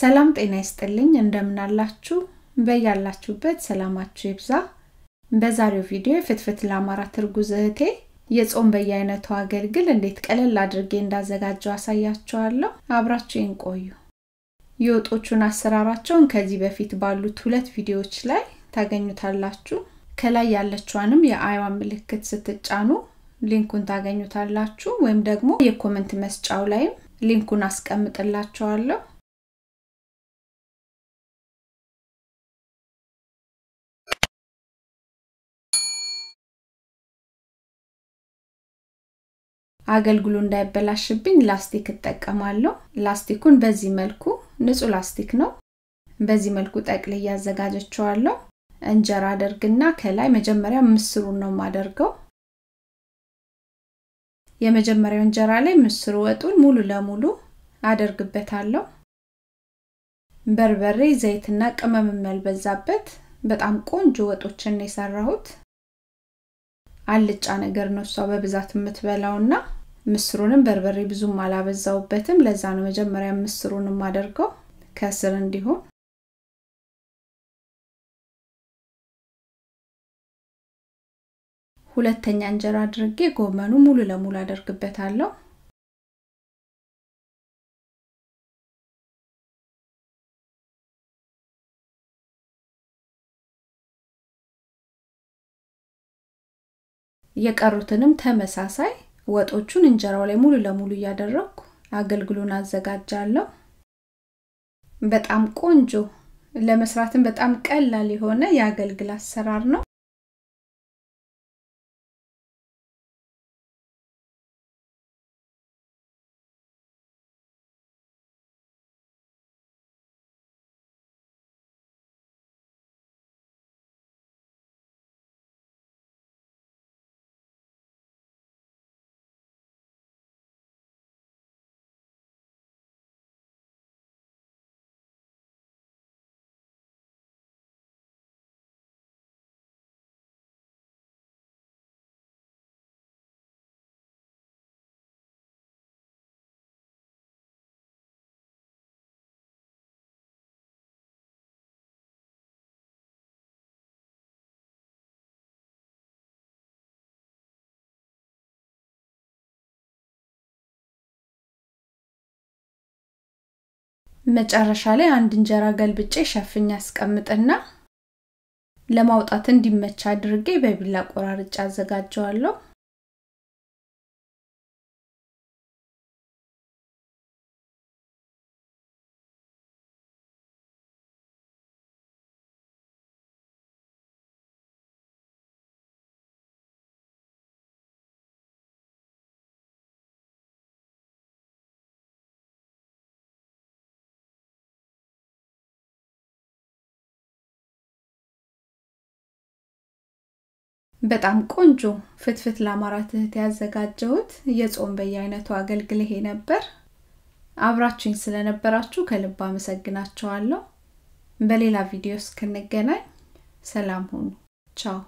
ሰላም ጤና ይስጥልኝ እንደምናላችሁ በያላችሁበት ሰላማችሁ ይብዛ በዛሬው ቪዲዮ የፍትፍት ለአማራ ትርጉዝ እህቴ የጾም በየአይነቱ አገልግል እንዴት ቀለል አድርጌ እንዳዘጋጀው አሳያችኋለሁ አብራችሁን ቆዩ የወጦቹን አሰራራቸውን ከዚህ በፊት ባሉት ሁለት ቪዲዮዎች ላይ ታገኙታላችሁ ከላይ ያለችዋንም የአይዋ ምልክት ስትጫኑ ሊንኩን ታገኙታላችሁ ወይም ደግሞ የኮመንት መስጫው ላይም ሊንኩን አስቀምጥላችኋለሁ አገልግሉ እንዳይበላሽብኝ ላስቲክ እጠቀማለሁ። ላስቲኩን በዚህ መልኩ ንጹህ ላስቲክ ነው። በዚህ መልኩ ጠቅልዬ አዘጋጀችዋለሁ። እንጀራ አደርግና ከላይ መጀመሪያ ምስሩን ነው የማደርገው። የመጀመሪያው እንጀራ ላይ ምስር ወጡን ሙሉ ለሙሉ አደርግበታለሁ። በርበሬ፣ ዘይትና ቅመም መልበዛበት በጣም ቆንጆ ወጦችን ነው የሰራሁት። አልጫ ነገር ነው እሷ በብዛት የምትበላው እና ምስሩንም በርበሬ ብዙም አላበዛውበትም። ለዛ ነው መጀመሪያ ምስሩን የማደርገው ከስር እንዲሁም ሁለተኛ እንጀራ አድርጌ ጎመኑ ሙሉ ለሙሉ አደርግበታለሁ። የቀሩትንም ተመሳሳይ ወጦቹን እንጀራው ላይ ሙሉ ለሙሉ እያደረግኩ አገልግሉን አዘጋጃለሁ። በጣም ቆንጆ ለመስራትም በጣም ቀላል የሆነ የአገልግል አሰራር ነው። መጨረሻ ላይ አንድ እንጀራ ገልብጬ ሸፍኝ ያስቀምጥና ለማውጣት እንዲመች አድርጌ በቢላ ቆራርጬ አዘጋጀዋለሁ። በጣም ቆንጆ ፍትፍት ለአማራ እህት ያዘጋጀሁት የጾም በየአይነቱ አገልግልሄ ነበር። አብራችሁኝ ስለነበራችሁ ከልብ አመሰግናችኋለሁ። በሌላ ቪዲዮ እስክንገናኝ ሰላም ሁኑ። ቻው